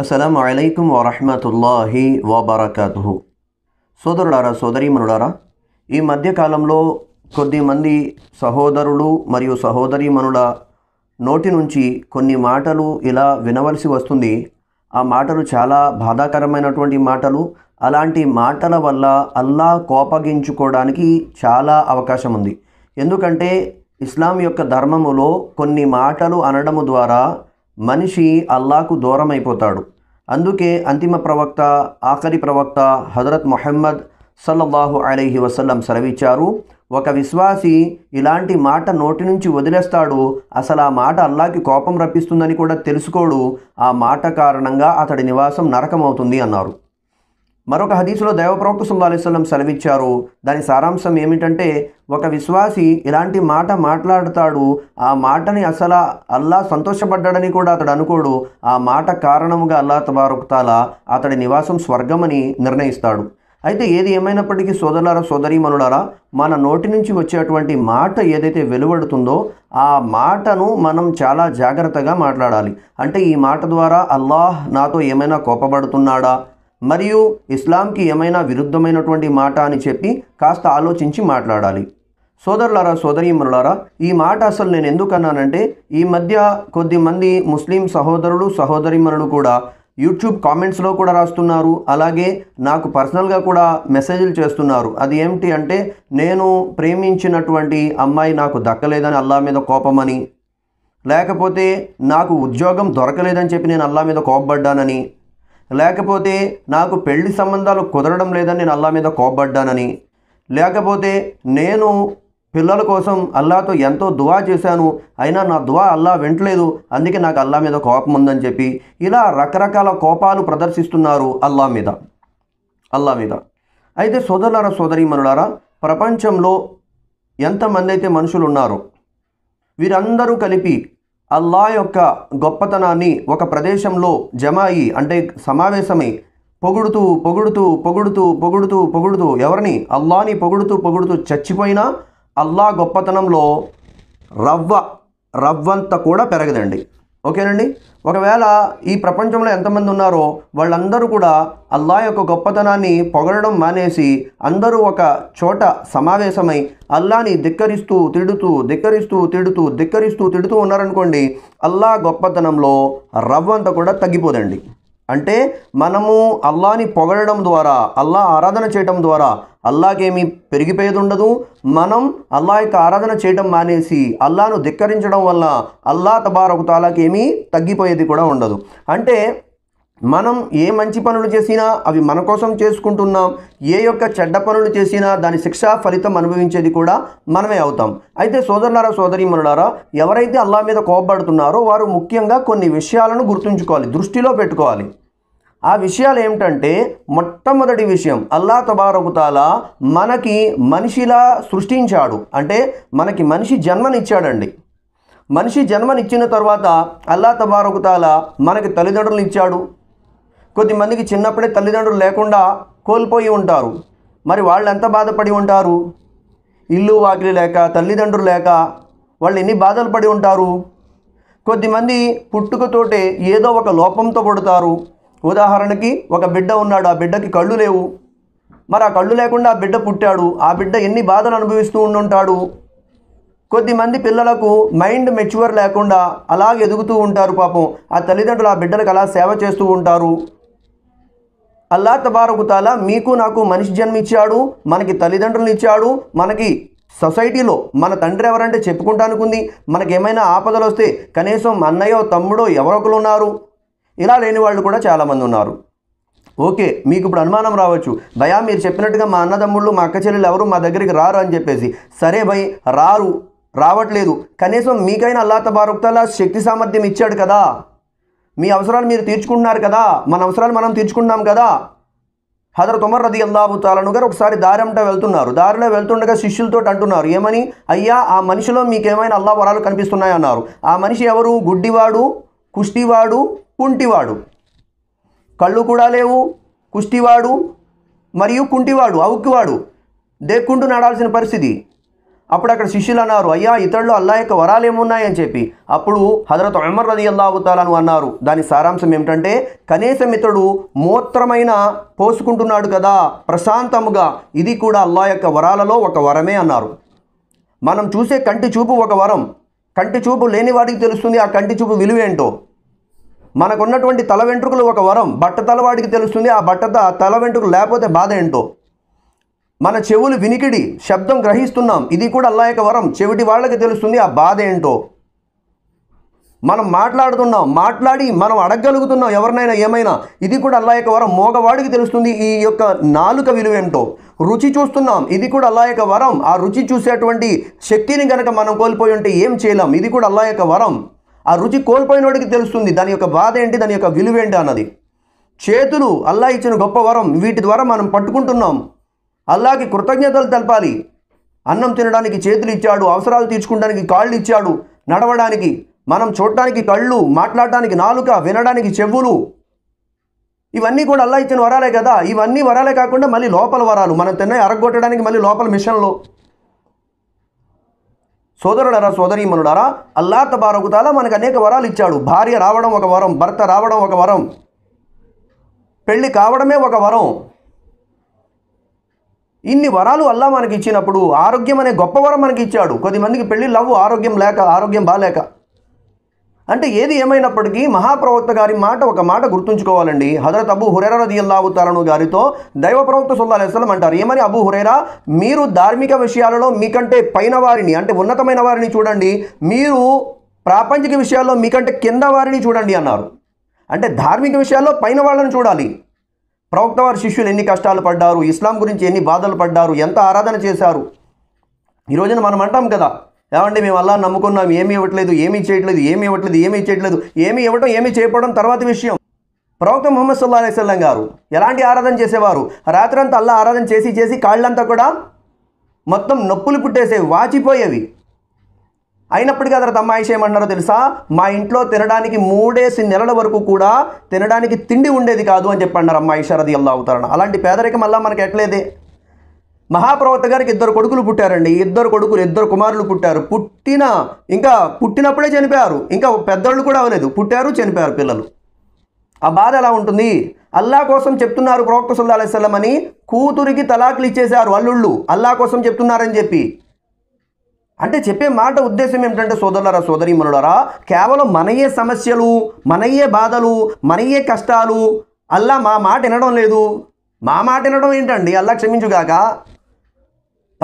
అస్సలం అయికు వరహమతుల్లాహి వబర్కతు సోదరుడారా సోదరీమనుడారా ఈ మధ్యకాలంలో కొద్దిమంది సహోదరులు మరియు సహోదరీమనుల నోటి నుంచి కొన్ని మాటలు ఇలా వినవలసి వస్తుంది ఆ మాటలు చాలా బాధాకరమైనటువంటి మాటలు అలాంటి మాటల వల్ల అల్లా కోపగించుకోవడానికి చాలా అవకాశం ఉంది ఎందుకంటే ఇస్లాం యొక్క ధర్మములో కొన్ని మాటలు అనడము ద్వారా మనిషి అల్లాకు దూరం అయిపోతాడు అందుకే అంతిమ ప్రవక్త ఆఖరి ప్రవక్త హజరత్ మొహమ్మద్ సల్లల్లాహు అలీహి వసల్లం సెలవిచ్చారు ఒక విశ్వాసి ఇలాంటి మాట నోటి నుంచి వదిలేస్తాడు అసలు ఆ మాట అల్లాకి కోపం రప్పిస్తుందని కూడా తెలుసుకోడు ఆ మాట కారణంగా అతడి నివాసం నరకమవుతుంది అన్నారు మరొక హదీసులో దైవప్రవక్త సుల్లా సెలవిచ్చారు దాని సారాంశం ఏమిటంటే ఒక విశ్వాసి ఇలాంటి మాట మాట్లాడతాడు ఆ మాటని అసలు అల్లా సంతోషపడ్డాడని కూడా అతడు అనుకోడు ఆ మాట కారణముగా అల్లా తబారుకుతాలా అతడి నివాసం స్వర్గమని నిర్ణయిస్తాడు అయితే ఏది ఏమైనప్పటికీ సోదరులారా సోదరీమనులారా మన నోటి నుంచి వచ్చేటువంటి మాట ఏదైతే వెలువడుతుందో ఆ మాటను మనం చాలా జాగ్రత్తగా మాట్లాడాలి అంటే ఈ మాట ద్వారా అల్లాహ్ నాతో ఏమైనా కోపపడుతున్నాడా మరియు ఇస్లాంకి ఏమైనా విరుద్ధమైనటువంటి మాట అని చెప్పి కాస్త ఆలోచించి మాట్లాడాలి సోదరులారా సోదరీమరులారా ఈ మాట అసలు నేను ఎందుకన్నానంటే ఈ మధ్య కొద్దిమంది ముస్లిం సహోదరులు సహోదరిమరులు కూడా యూట్యూబ్ కామెంట్స్లో కూడా రాస్తున్నారు అలాగే నాకు పర్సనల్గా కూడా మెసేజ్లు చేస్తున్నారు అది ఏమిటి అంటే నేను ప్రేమించినటువంటి అమ్మాయి నాకు దక్కలేదని అల్లా మీద కోపమని లేకపోతే నాకు ఉద్యోగం దొరకలేదని చెప్పి నేను అల్లా మీద కోపపడ్డానని లేకపోతే నాకు పెళ్లి సంబంధాలు కుదరడం లేదని నేను అల్లా మీద కోపడ్డానని లేకపోతే నేను పిల్లల కోసం అల్లాతో ఎంతో దువా చేశాను అయినా నా దువా అల్లా వింటలేదు అందుకే నాకు అల్లా మీద కోపం ఉందని చెప్పి ఇలా రకరకాల కోపాలు ప్రదర్శిస్తున్నారు అల్లా మీద అల్లా మీద అయితే సోదరులారా సోదరి మనులారా ప్రపంచంలో ఎంతమంది అయితే మనుషులు ఉన్నారో వీరందరూ కలిపి అల్లా యొక్క గొప్పతనాన్ని ఒక ప్రదేశంలో జమ అయి అంటే సమావేశమై పొగుడుతూ పొగుడుతూ పొగుడుతూ పొగుడుతూ పొగుడుతూ ఎవరిని అల్లాని పొగుడుతూ పొగుడుతూ చచ్చిపోయినా అల్లా గొప్పతనంలో రవ్వ రవ్వంత కూడా పెరగదండి ఓకేనండి ఒకవేళ ఈ ప్రపంచంలో ఎంతమంది ఉన్నారో వాళ్ళందరూ కూడా అల్లా యొక్క గొప్పతనాన్ని పొగడడం మానేసి అందరూ ఒక చోట సమావేశమై అల్లాని ధిక్కరిస్తూ తిడుతూ ధిక్కరిస్తూ తిడుతూ ధిక్కరిస్తూ తిడుతూ ఉన్నారనుకోండి అల్లా గొప్పతనంలో రవ్వంత కూడా తగ్గిపోదండి అంటే మనము అల్లాని పొగడడం ద్వారా అల్లా ఆరాధన చేయడం ద్వారా అల్లాకేమీ పెరిగిపోయేది ఉండదు మనం అల్లా యొక్క ఆరాధన చేయడం మానేసి అల్లాను ధిక్కరించడం వల్ల అల్లా తాలాకేమీ తగ్గిపోయేది కూడా ఉండదు అంటే మనం ఏ మంచి పనులు చేసినా అవి మన కోసం చేసుకుంటున్నాం ఏ యొక్క చెడ్డ పనులు చేసినా దాని శిక్షా ఫలితం అనుభవించేది కూడా మనమే అవుతాం అయితే సోదరులారా సోదరీమనులారా ఎవరైతే అల్లా మీద కోపడుతున్నారో వారు ముఖ్యంగా కొన్ని విషయాలను గుర్తుంచుకోవాలి దృష్టిలో పెట్టుకోవాలి ఆ విషయాలు ఏమిటంటే మొట్టమొదటి విషయం అల్లా తబారకుతాల మనకి మనిషిలా సృష్టించాడు అంటే మనకి మనిషి జన్మనిచ్చాడండి మనిషి జన్మనిచ్చిన తర్వాత అల్లా తబారకుతాల మనకి తల్లిదండ్రులు ఇచ్చాడు కొద్దిమందికి చిన్నప్పుడే తల్లిదండ్రులు లేకుండా కోల్పోయి ఉంటారు మరి వాళ్ళు ఎంత బాధపడి ఉంటారు ఇల్లు వాకిలి లేక తల్లిదండ్రులు లేక వాళ్ళు ఎన్ని బాధలు పడి ఉంటారు కొద్దిమంది పుట్టుకతోటే ఏదో ఒక లోపంతో పుడతారు ఉదాహరణకి ఒక బిడ్డ ఉన్నాడు ఆ బిడ్డకి కళ్ళు లేవు మరి ఆ కళ్ళు లేకుండా ఆ బిడ్డ పుట్టాడు ఆ బిడ్డ ఎన్ని బాధలు అనుభవిస్తూ ఉండుంటాడు కొద్దిమంది పిల్లలకు మైండ్ మెచ్యూర్ లేకుండా అలాగే ఎదుగుతూ ఉంటారు పాపం ఆ తల్లిదండ్రులు ఆ బిడ్డలకు అలా సేవ చేస్తూ ఉంటారు అల్లా తబారకుతాల మీకు నాకు మనిషి జన్మిచ్చాడు మనకి తల్లిదండ్రులను ఇచ్చాడు మనకి సొసైటీలో మన తండ్రి ఎవరంటే చెప్పుకుంటానుకుంది మనకేమైనా ఆపదలు వస్తే కనీసం అన్నయ్యో తమ్ముడో ఎవరొకరు ఉన్నారు ఇలా లేని వాళ్ళు కూడా చాలామంది ఉన్నారు ఓకే మీకు ఇప్పుడు అనుమానం రావచ్చు భయా మీరు చెప్పినట్టుగా మా అన్నదమ్ముళ్ళు మా అక్క చెల్లెలు ఎవరు మా దగ్గరికి రారు అని చెప్పేసి సరే భయ్ రారు రావట్లేదు కనీసం మీకైనా అల్లాత తబారుక్తలా శక్తి సామర్థ్యం ఇచ్చాడు కదా మీ అవసరాలు మీరు తీర్చుకుంటున్నారు కదా మన అవసరాలు మనం తీర్చుకున్నాం కదా హజరత్ ఉమర్ రది అల్లాబు తాలను గారు ఒకసారి దారంట వెళ్తున్నారు దారిలో వెళ్తుండగా శిష్యులతో అంటున్నారు ఏమని అయ్యా ఆ మనిషిలో మీకేమైనా అల్లా వరాలు కనిపిస్తున్నాయన్నారు ఆ మనిషి ఎవరు గుడ్డివాడు కుష్టివాడు కుంటివాడు కళ్ళు కూడా లేవు కుష్టివాడు మరియు కుంటివాడు అవుక్కివాడు దేక్కుంటూ నడాల్సిన పరిస్థితి అప్పుడు అక్కడ శిష్యులు అన్నారు అయ్యా ఇతరులు అల్లా యొక్క వరాలు ఏమున్నాయని చెప్పి అప్పుడు హజరత్ అమర్ రది అవుతాను అన్నారు దాని సారాంశం ఏమిటంటే కనీసం ఇతడు మూత్రమైన పోసుకుంటున్నాడు కదా ప్రశాంతముగా ఇది కూడా అల్లా యొక్క వరాలలో ఒక వరమే అన్నారు మనం చూసే కంటి చూపు ఒక వరం కంటి చూపు లేని వాడికి తెలుస్తుంది ఆ కంటి చూపు విలువేంటో మనకున్నటువంటి తల వెంట్రుకలు ఒక వరం బట్ట తలవాడికి తెలుస్తుంది ఆ బట్ట తల వెంట్రుకలు లేకపోతే బాధ ఏంటో మన చెవులు వినికిడి శబ్దం గ్రహిస్తున్నాం ఇది కూడా అల్లా యొక్క వరం చెవిటి వాళ్ళకి తెలుస్తుంది ఆ బాధ ఏంటో మనం మాట్లాడుతున్నాం మాట్లాడి మనం అడగగలుగుతున్నాం ఎవరినైనా ఏమైనా ఇది కూడా అల్లా యొక్క వరం మోగవాడికి తెలుస్తుంది ఈ యొక్క నాలుక విలువ ఏంటో రుచి చూస్తున్నాం ఇది కూడా అల్లా యొక్క వరం ఆ రుచి చూసేటువంటి శక్తిని కనుక మనం కోల్పోయి ఉంటే ఏం చేయలేం ఇది కూడా అల్లా యొక్క వరం ఆ రుచి వాడికి తెలుస్తుంది దాని యొక్క బాధ ఏంటి దాని యొక్క విలువ ఏంటి అన్నది చేతులు అల్లా ఇచ్చిన గొప్ప వరం వీటి ద్వారా మనం పట్టుకుంటున్నాం అల్లాకి కృతజ్ఞతలు తెలపాలి అన్నం తినడానికి చేతులు ఇచ్చాడు అవసరాలు తీర్చుకోవడానికి కాళ్ళు ఇచ్చాడు నడవడానికి మనం చూడటానికి కళ్ళు మాట్లాడటానికి నాలుక వినడానికి చెవులు ఇవన్నీ కూడా అల్లా ఇచ్చిన వరాలే కదా ఇవన్నీ వరాలే కాకుండా మళ్ళీ లోపల వరాలు మనం తిన్నాయి అరగొట్టడానికి మళ్ళీ లోపల మిషన్లో సోదరుడరా సోదరీమనుడారా అల్లా తబారకుతాలా మనకు అనేక వరాలు ఇచ్చాడు భార్య రావడం ఒక వరం భర్త రావడం ఒక వరం పెళ్ళి కావడమే ఒక వరం ఇన్ని వరాలు అల్లా మనకి ఇచ్చినప్పుడు ఆరోగ్యం అనే గొప్ప వరం మనకి ఇచ్చాడు కొద్దిమందికి పెళ్ళి లవ్ ఆరోగ్యం లేక ఆరోగ్యం బాగాలేక అంటే ఏది ఏమైనప్పటికీ మహాప్రవక్త గారి మాట ఒక మాట గుర్తుంచుకోవాలండి హజరత్ అబు హురేరా రదియల్లాహు తాలను గారితో దైవ ప్రవక్త సుల్లా అలైస్లం అంటారు ఏమని అబు హురేరా మీరు ధార్మిక విషయాలలో మీకంటే పైన వారిని అంటే ఉన్నతమైన వారిని చూడండి మీరు ప్రాపంచిక విషయాల్లో మీకంటే కింద వారిని చూడండి అన్నారు అంటే ధార్మిక విషయాల్లో పైన వాళ్ళని చూడాలి ప్రవక్త వారి శిష్యులు ఎన్ని కష్టాలు పడ్డారు ఇస్లాం గురించి ఎన్ని బాధలు పడ్డారు ఎంత ఆరాధన చేశారు ఈ రోజున మనం అంటాం కదా ఏమండి మేము అలా నమ్ముకున్నాం ఏమీ ఇవ్వట్లేదు ఏమీ చేయట్లేదు ఏమీ ఇవ్వట్లేదు ఏమీ చేయట్లేదు ఏమీ ఇవ్వటం ఏమీ చేయకపోవడం తర్వాత విషయం ప్రవక్త ముహమ్మద్ సుల్లా అలైస్లం గారు ఎలాంటి ఆరాధన చేసేవారు రాత్రంతా అల్లా ఆరాధన చేసి చేసి కాళ్ళంతా కూడా మొత్తం నొప్పులు పుట్టేసేవి వాచిపోయేవి అయినప్పటికీ అతను తమ్మ తమ్మాయిష ఏమంటున్నారో తెలుసా మా ఇంట్లో తినడానికి మూడేసి నెలల వరకు కూడా తినడానికి తిండి ఉండేది కాదు అని చెప్పి అన్నారు అమ్మాయి షరది అల్లా అవుతారని అలాంటి పేదరికం అలా మనకి ఎట్లేదే మహాప్రవక్త గారికి ఇద్దరు కొడుకులు పుట్టారండి ఇద్దరు కొడుకులు ఇద్దరు కుమారులు పుట్టారు పుట్టిన ఇంకా పుట్టినప్పుడే చనిపోయారు ఇంకా పెద్దోళ్ళు కూడా అవలేదు పుట్టారు చనిపోయారు పిల్లలు ఆ బాధ ఎలా ఉంటుంది అల్లా కోసం చెప్తున్నారు ప్రవక్త సుల్లా అలైస్లం అని కూతురికి తలాకులు ఇచ్చేశారు అల్లుళ్ళు అల్లా కోసం చెప్తున్నారని చెప్పి అంటే చెప్పే మాట ఉద్దేశం ఏమిటంటే సోదరులరా సోదరి మనులరా కేవలం మనయే సమస్యలు మనయే బాధలు మనయే కష్టాలు అల్లా మా మాట వినడం లేదు మా మాట వినడం ఏంటండి అల్లా క్షమించుగాక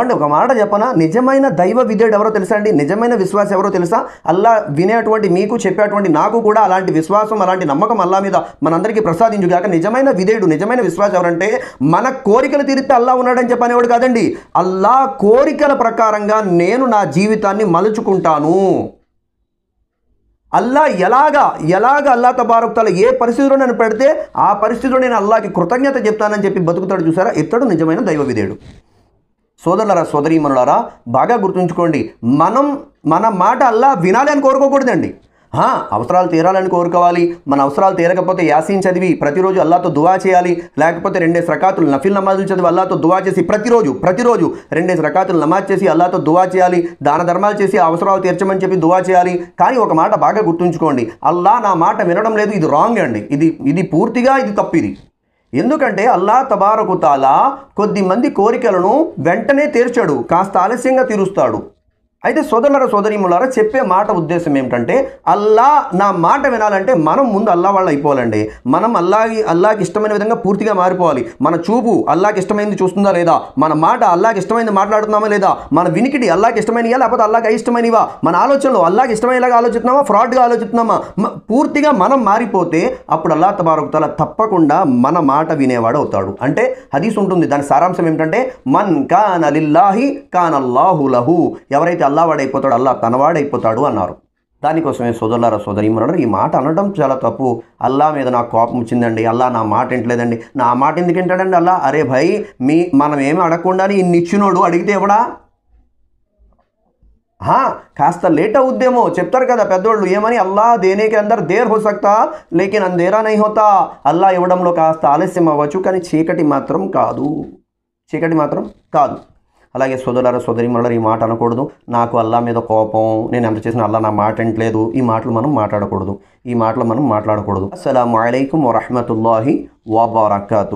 అండ్ ఒక మాట చెప్పనా నిజమైన దైవ విధేయుడు ఎవరో తెలుసా అండి నిజమైన విశ్వాసం ఎవరో తెలుసా అల్లా వినేటువంటి మీకు చెప్పేటువంటి నాకు కూడా అలాంటి విశ్వాసం అలాంటి నమ్మకం అల్లా మీద మనందరికీ ప్రసాదించుగాక నిజమైన విధేయుడు నిజమైన విశ్వాసం ఎవరంటే మన కోరికలు తీరితే అల్లా ఉన్నాడని చెప్పనేవాడు కాదండి అల్లా కోరికల ప్రకారంగా నేను నా జీవితాన్ని మలుచుకుంటాను అల్లా ఎలాగా ఎలాగ అల్లా తబారుక్తాలు ఏ పరిస్థితిలో నేను పెడితే ఆ పరిస్థితిలో నేను అల్లాకి కృతజ్ఞత చెప్తానని చెప్పి బతుకుతాడు చూసారా ఇతడు నిజమైన దైవ విధేయుడు సోదరులరా సోదరీమనులారా బాగా గుర్తుంచుకోండి మనం మన మాట అల్లా వినాలి అని కోరుకోకూడదండి అవసరాలు తీరాలని కోరుకోవాలి మన అవసరాలు తీరకపోతే యాసీన్ చదివి ప్రతిరోజు అల్లాతో దువా చేయాలి లేకపోతే రెండేసి రకాతులు నఫిల్ నమాజులు చదివి అల్లాతో దువా చేసి ప్రతిరోజు ప్రతిరోజు రెండేసి రకాతులు నమాజ్ చేసి అల్లాతో దువా చేయాలి దాన ధర్మాలు చేసి అవసరాలు తీర్చమని చెప్పి దువా చేయాలి కానీ ఒక మాట బాగా గుర్తుంచుకోండి అల్లా నా మాట వినడం లేదు ఇది రాంగ్ అండి ఇది ఇది పూర్తిగా ఇది తప్పిది ఎందుకంటే అల్లా తబారకుతాలా కొద్దిమంది కోరికలను వెంటనే తీర్చాడు కాస్త ఆలస్యంగా తీరుస్తాడు అయితే సోదరులరా సోదరిములారా చెప్పే మాట ఉద్దేశం ఏమిటంటే అల్లా నా మాట వినాలంటే మనం ముందు అల్లా వాళ్ళు అయిపోవాలండి మనం అల్లాకి అల్లాకి ఇష్టమైన విధంగా పూర్తిగా మారిపోవాలి మన చూపు అల్లాకి ఇష్టమైంది చూస్తుందా లేదా మన మాట అల్లాకి ఇష్టమైంది మాట్లాడుతున్నామా లేదా మన వినికిడి అల్లాకి ఇష్టమైనవా లేకపోతే అల్లాకి అయిష్టమైనవా మన ఆలోచనలు అల్లాకి ఇష్టమయ్యేలాగా ఆలోచిస్తున్నామా ఫ్రాడ్గా ఆలోచిస్తున్నామా పూర్తిగా మనం మారిపోతే అప్పుడు అల్లా తబారకుతాల తప్పకుండా మన మాట వినేవాడు అవుతాడు అంటే హదీస్ ఉంటుంది దాని సారాంశం ఏమిటంటే మన్ కాన్ అలిల్లాహి కాన్ అల్లాహులహు ఎవరైతే అల్లావాడైపోతాడు అల్లా తనవాడైపోతాడు అన్నారు దానికోసమే సోదరులారా సోదరిమనుడు ఈ మాట అనడం చాలా తప్పు అల్లా మీద నాకు కోపం వచ్చిందండి అల్లా నా మాట వింటలేదండి నా మాట ఎందుకు వింటాడండి అల్లా అరే భయ్ మీ మనం ఏమి అడగకుండా ఇన్ని ఇచ్చినోడు అడిగితే ఎవడా కాస్త లేట్ అవుద్దేమో చెప్తారు కదా పెద్దోళ్ళు ఏమని అల్లా దేనికి అందరు దేర్ హో సక్తా లేకిన్ అందేరా నై హోతా అల్లా ఇవ్వడంలో కాస్త ఆలస్యం అవ్వచ్చు కానీ చీకటి మాత్రం కాదు చీకటి మాత్రం కాదు అలాగే సోదరులారా సోదరిమరులారు ఈ మాట అనకూడదు నాకు అల్లా మీద కోపం నేను ఎంత చేసిన అల్లా నా మాట వినట్లేదు ఈ మాటలు మనం మాట్లాడకూడదు ఈ మాటలు మనం మాట్లాడకూడదు అస్సలం అయికం వరహమతుల్లాహి వబర్కతు